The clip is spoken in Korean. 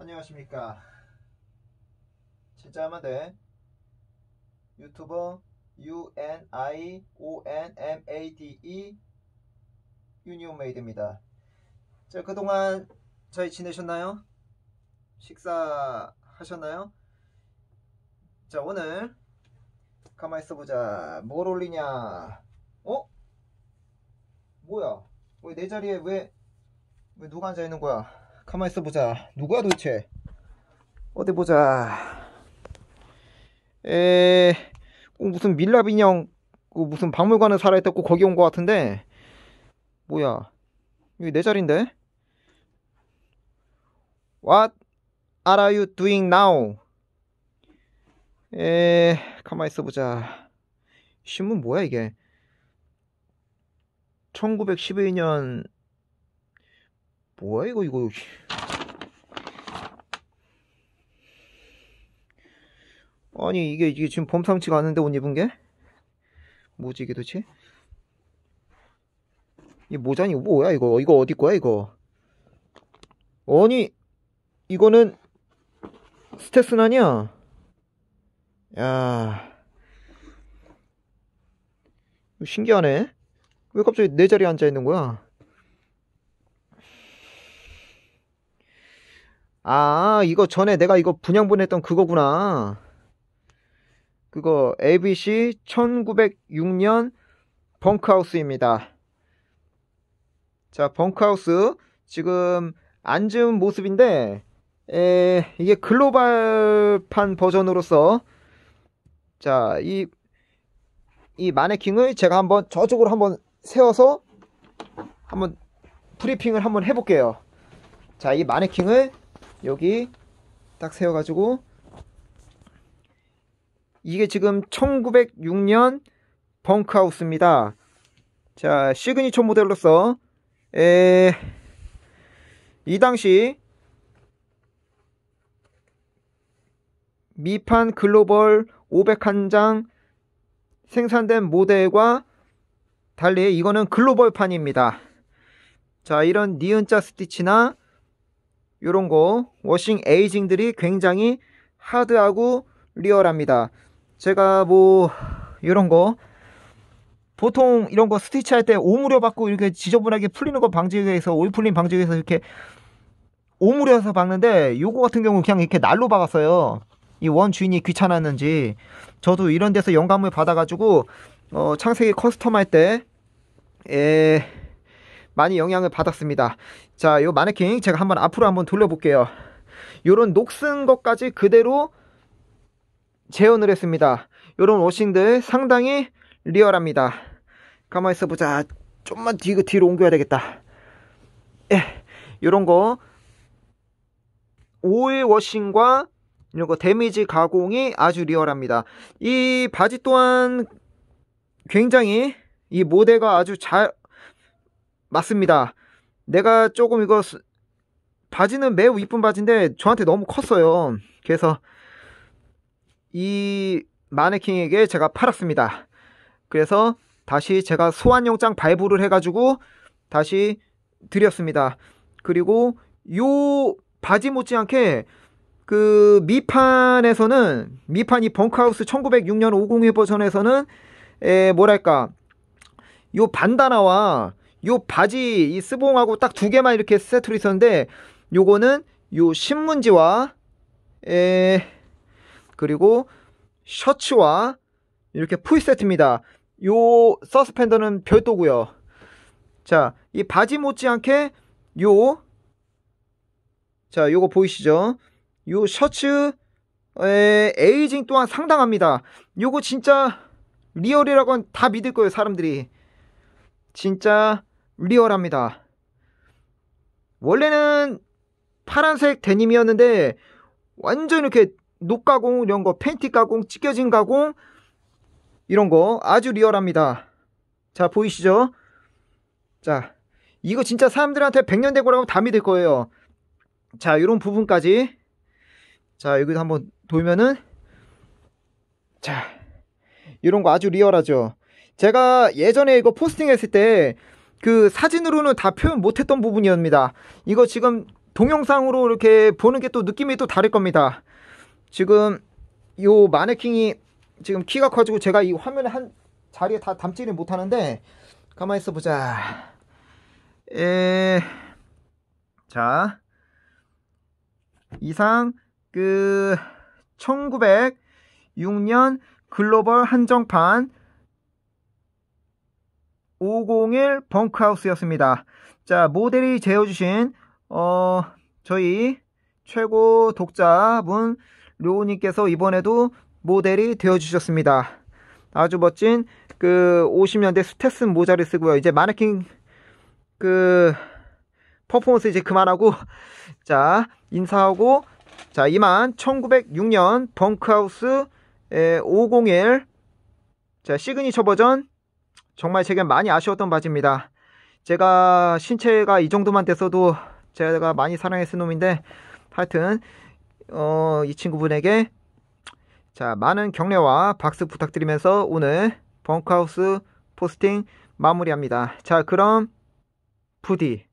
안녕하십니까 제자마대 유튜버 UNIONMADE 유니온메이드입니다 자 그동안 잘 지내셨나요? 식사하셨나요? 자 오늘 가만 있어보자 뭘 올리냐 어? 뭐야 왜 내 자리에 왜, 왜 누가 앉아있는 거야 가만 있어 보자. 누가 도대체? 어디 보자. 에, 어, 무슨 밀랍 인형, 어, 무슨 박물관에 살아있다고 거기 온 것 같은데. 뭐야? 여기 내 자리인데? What are you doing now? 에, 가만 있어 보자. 신문 뭐야 이게? 1912년 뭐야 이거 이거 아니 이게 이게 지금 범상치가 않은데 옷 입은 게 뭐지 이게 도대체 이 모자니 뭐야 이거 이거 어디 거야 이거 아니 이거는 스테슨 아니야 야 신기하네 왜 갑자기 내 자리에 앉아 있는 거야 아, 이거 전에 내가 이거 분양 보냈던 그거구나. 그거 ABC 1906년 벙크하우스입니다. 자, 벙크하우스 지금 앉은 모습인데 에, 이게 글로벌판 버전으로서 자, 이 이 마네킹을 제가 한번 저쪽으로 한번 세워서 한번 브리핑을 한번 해 볼게요. 자, 이 마네킹을 여기 딱 세워가지고 이게 지금 1906년 벙크하우스입니다. 자, 시그니처 모델로서 에... 이 당시 미판 글로벌 501장 생산된 모델과 달리 이거는 글로벌판입니다. 자, 이런 니은자 스티치나 요런 거 워싱 에이징들이 굉장히 하드하고 리얼합니다 제가 뭐 요런 거 보통 이런 거 스티치 할 때 오므려 받고 이렇게 지저분하게 풀리는 거 방지하기 위해서 오일 풀림 방지하기 위해서 이렇게 오므려서 박는데 요거 같은 경우는 그냥 이렇게 날로 박았어요 이 원 주인이 귀찮았는지 저도 이런 데서 영감을 받아가지고 어, 창세기 커스텀 할 때 에... 많이 영향을 받았습니다. 자, 요 마네킹 제가 한번 앞으로 한번 돌려볼게요. 요런 녹슨 것까지 그대로 재현을 했습니다. 요런 워싱들 상당히 리얼합니다. 가만히 있어보자. 좀만 뒤, 뒤로 옮겨야 되겠다. 예, 요런 거 오일 워싱과 이런 거 데미지 가공이 아주 리얼합니다. 이 바지 또한 굉장히 이 모델과 아주 잘 맞습니다. 내가 조금 이거 바지는 매우 이쁜 바지인데 저한테 너무 컸어요. 그래서 이 마네킹에게 제가 팔았습니다. 그래서 다시 제가 소환영장 발부를 해가지고 다시 드렸습니다. 그리고 요 바지 못지않게 그 미판에서는 미판 이 벙크하우스 1906년 502 버전에서는 에 뭐랄까 요 반다나와 요 바지 이 스봉하고 딱 두 개만 이렇게 세트로 있었는데 요거는 요 신문지와 에 그리고 셔츠와 이렇게 풀 세트입니다. 요 서스펜더는 별도고요. 자, 이 바지 못지않게 요 자, 요거 보이시죠? 요 셔츠 에, 에이징 또한 상당합니다. 요거 진짜 리얼이라고는 다 믿을 거예요, 사람들이. 진짜 리얼합니다. 원래는 파란색 데님이었는데 완전 이렇게 녹가공 이런 거 팬티 가공 찢겨진 가공 이런 거 아주 리얼합니다. 자 보이시죠? 자 이거 진짜 사람들한테 1 0 0년대고라고다이될 거예요. 자 이런 부분까지 자 여기도 한번 돌면은 자 이런 거 아주 리얼하죠. 제가 예전에 이거 포스팅했을 때그 사진으로는 다 표현 못했던 부분이었습니다. 이거 지금 동영상으로 이렇게 보는 게 또 느낌이 또 다를 겁니다. 지금 요 마네킹이 지금 키가 커지고 제가 이 화면에 한 자리에 다 담지를 못하는데 가만히 있어 보자. 에... 자 이상 그 1906년 글로벌 한정판 501 벙크하우스였습니다. 자, 모델이 재어주신 어, 저희 최고 독자분 료우님께서 이번에도 모델이 되어주셨습니다. 아주 멋진 그 50년대 스테스 모자를 쓰고요. 이제 마네킹 그 퍼포먼스 이제 그만하고 자 인사하고 자 이만 1906년 벙크하우스 501 자 시그니처 버전 정말 제게 많이 아쉬웠던 바지입니다. 제가 신체가 이 정도만 됐어도 제가 많이 사랑했을 놈인데 하여튼 어, 이 친구분에게 자 많은 격려와 박수 부탁드리면서 오늘 벙크하우스 포스팅 마무리합니다. 자 그럼 부디